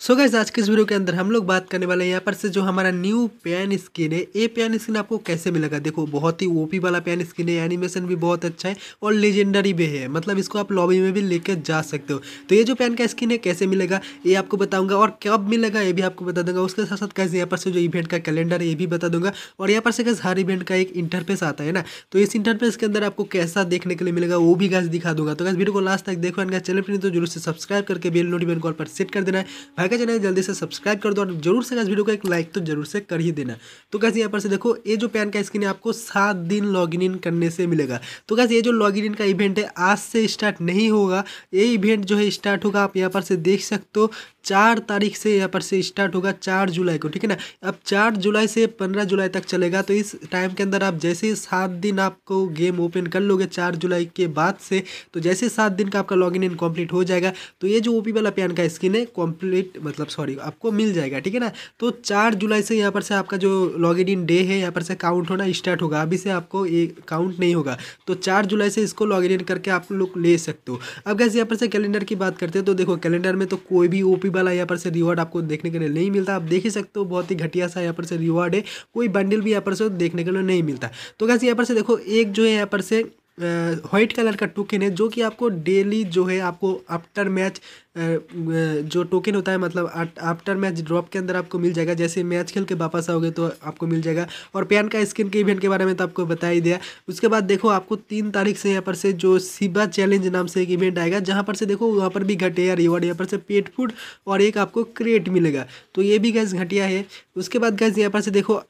सो so gas आज के इस वीडियो के अंदर हम लोग बात करने वाले हैं यहाँ पर से जो हमारा न्यू पैन स्किन है ये पैन स्किन आपको कैसे मिलेगा देखो बहुत ही ओपी वाला पैन स्किन है एनिमेशन भी बहुत अच्छा है और लेजेंडरी भी है मतलब इसको आप लॉबी में भी लेके जा सकते हो तो ये जो पैन का स्किन है कैसे मिलेगा ये आपको बताऊंगा और कब मिलेगा ये भी आपको बता दूंगा उसके साथ साथ कैसे यहाँ पर से जो इवेंट का कैलेंडर है ये भी बता दूंगा और यहाँ पर से कैसे हर इवेंट का एक इंटरफेस आता है ना तो इस इंटरफेस के अंदर आपको कैसा देखने के लिए मिलेगा वो भी गैस दिखा दूंगा तो गैस वीडियो को लास्ट तक देखो एंड चैनल पर नहीं तो जरूर से सब्सक्राइब करके बिल नोटिफिकेशन कॉल पर सेट कर देना है आगे चैनल जल्दी से सब्सक्राइब कर दो और जरूर से इस वीडियो को एक लाइक तो जरूर से कर ही देना तो कैसे यहाँ पर से देखो ये जो पैन का स्क्रीन है आपको सात दिन लॉगिन इन करने से मिलेगा तो कैसे ये जो लॉगिन इन का इवेंट है आज से स्टार्ट नहीं होगा ये इवेंट जो है स्टार्ट होगा आप यहाँ पर से देख सकते हो चार तारीख से यहाँ पर से स्टार्ट होगा चार जुलाई को ठीक है ना अब चार जुलाई से पंद्रह जुलाई तक चलेगा तो इस टाइम के अंदर आप जैसे सात दिन आपको गेम ओपन कर लोगे चार जुलाई के बाद से तो जैसे सात दिन का आपका लॉग इन इनकम्प्लीट हो जाएगा तो ये जो ओपी वाला प्यान का स्किन है कॉम्प्लीट मतलब सॉरी आपको मिल जाएगा ठीक है ना तो चार जुलाई से यहाँ पर से आपका जो लॉग इन डे है यहाँ पर से काउंट होना स्टार्ट होगा अभी से आपको ये काउंट नहीं होगा तो चार जुलाई से इसको लॉग इन करके आप लोग ले सकते हो अब कैसे यहाँ पर से कैलेंडर की बात करते हैं तो देखो कैलेंडर में तो कोई भी ओपी वाला यहाँ पर से रिवॉर्ड आपको देखने के लिए नहीं मिलता आप देख ही सकते हो बहुत ही घटिया सा यहाँ पर से रिवॉर्ड है कोई बंडल भी यहाँ पर से देखने के लिए नहीं मिलता तो कैसे यहाँ पर से देखो एक जो है यहाँ पर से व्हाइट कलर का टोकन है जो कि आपको डेली जो है आपको आफ्टर मैच जो टोकन होता है मतलब आफ्टर मैच ड्रॉप के अंदर आपको मिल जाएगा जैसे मैच खेल के वापस आओगे तो आपको मिल जाएगा और पैन का स्किन के इवेंट के बारे में तो आपको बता ही दिया उसके बाद देखो आपको तीन तारीख से यहाँ पर से जो सिबा चैलेंज नाम से एक इवेंट आएगा जहाँ पर से देखो वहाँ पर भी घटिया रिवॉर्ड यहाँ पर से पेट फूड और एक आपको क्रेट मिलेगा तो ये भी गैस घटिया है उसके बाद गैस यहाँ पर से देखो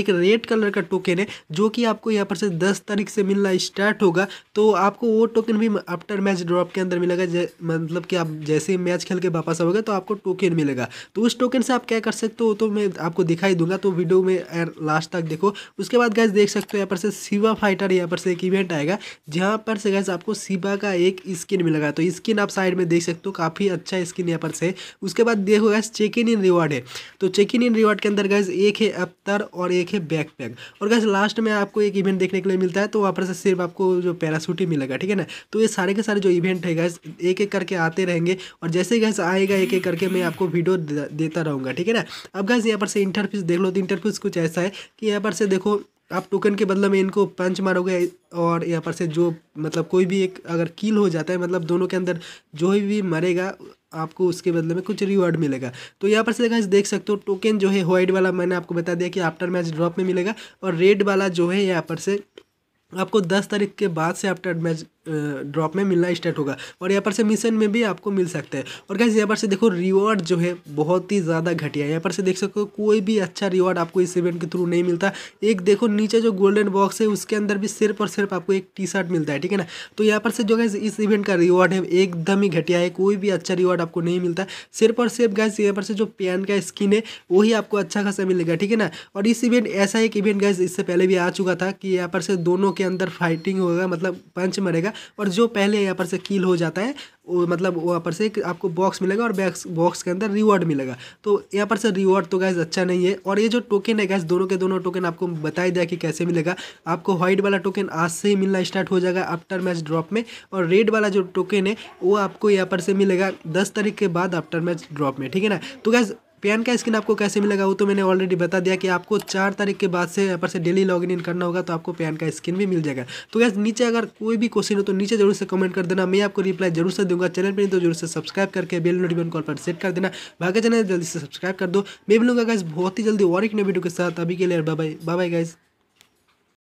एक रेड कलर का टोकन है जो कि आपको यहाँ पर से दस तारीख से मिलना स्टार्ट होगा तो आपको वो टोकन भी आफ्टर मैच ड्रॉप के अंदर मिलेगा मतलब कि आप जैसे ही मैच खेल के वापस आओगे तो आपको टोकन मिलेगा तो उस टोकन से आप क्या कर सकते हो तो मैं आपको दिखाई दूंगा तो वीडियो में लास्ट तक देखो उसके बाद गैस देख सकते हो यहाँ पर से शिवा फाइटर यहाँ पर से एक इवेंट आएगा जहाँ पर से गैस आपको शिवा का एक स्किन मिलेगा तो स्किन आप साइड में देख सकते हो काफ़ी अच्छा स्किन यहाँ पर से उसके बाद देखो guys check in in reward है तो चेक इन इन रिवॉर्ड के अंदर गैस एक है अफ्तर और एक है बैकपैक और गैस लास्ट में आपको एक इवेंट देखने के लिए मिलता है तो वहाँ पर से सिर्फ आपको जो पैरासूट ही मिलेगा ठीक है ना तो ये सारे के सारे जो इवेंट है गैस एक एक करके आते रहेंगे और जैसे गैस आएगा एक एक करके मैं आपको वीडियो देता रहूँगा ठीक है ना अब गैस यहाँ पर से इंटरफ्यूज देख लो तो इंटरफ्यूज कुछ ऐसा है कि यहाँ पर से देखो आप टोकन के बदले में इनको पंच मारोगे और यहाँ पर से जो मतलब कोई भी एक अगर किल हो जाता है मतलब दोनों के अंदर जो भी मरेगा आपको उसके बदले में कुछ रिवॉर्ड मिलेगा तो यहाँ पर से देखा देख सकते हो टोकन जो है व्हाइट वाला मैंने आपको बता दिया कि आफ्टर मैच ड्रॉप में मिलेगा और रेड वाला जो है यहाँ पर से आपको दस तारीख के बाद से आप मैच ड्रॉप में मिलना स्टार्ट होगा और यहाँ पर से मिशन में भी आपको मिल सकता है और गैस यहाँ पर से देखो रिवॉर्ड जो है बहुत ही ज़्यादा घटिया यहाँ पर से देख सको कोई भी अच्छा रिवॉर्ड आपको इस इवेंट के थ्रू नहीं मिलता एक देखो नीचे जो गोल्डन बॉक्स है उसके अंदर भी सिर्फ और सिर्फ आपको एक टी शर्ट मिलता है ठीक है ना तो यहाँ पर से जो गैस इस इवेंट का रिवॉर्ड है एकदम ही घटिया है कोई भी अच्छा रिवॉर्ड आपको नहीं मिलता सिर्फ और सिर्फ गैस यहाँ पर से जो पैन का स्किन है वही आपको अच्छा खासा मिलेगा ठीक है ना और इस इवेंट ऐसा एक इवेंट गैस इससे पहले भी आ चुका था कि यहाँ पर से दोनों के अंदर फाइटिंग होगा मतलब पंच मरेगा और जो पहले यहाँ पर से किल हो जाता है वो मतलब वहाँ पर से आपको बॉक्स मिलेगा और बैक्स बॉक्स के अंदर रिवॉर्ड मिलेगा तो यहाँ पर से रिवॉर्ड तो गैस अच्छा नहीं है और ये जो टोकन है गैस दोनों के दोनों टोकन आपको बताया दिया कि कैसे मिलेगा आपको व्हाइट वाला टोकन आज से ही मिलना स्टार्ट हो जाएगा आफ्टर मैच ड्रॉप में और रेड वाला जो टोकन है वो आपको यहाँ पर से मिलेगा दस तारीख के बाद आफ्टर मैच ड्रॉप में ठीक है ना तो गैस पैन का स्किन आपको कैसे मिलेगा वो तो मैंने ऑलरेडी बता दिया कि आपको चार तारीख के बाद से यहाँ पर से डेली लॉगिन इन करना होगा तो आपको पैन का स्किन भी मिल जाएगा तो गैस नीचे अगर कोई भी क्वेश्चन हो तो नीचे जरूर से कमेंट कर देना मैं आपको रिप्लाई जरूर से दूंगा चैनल पर तो जरूर से सब्सक्राइब करके बेल नोटिफिकेशन कॉल पर सेट कर देना बाकी चैनल जल्दी से सब्सक्राइब कर दो मैं भी लूँगा गैस बहुत ही जल्दी और एक नई वीडियो के साथ अभी के लिए बाय बाय गाइज़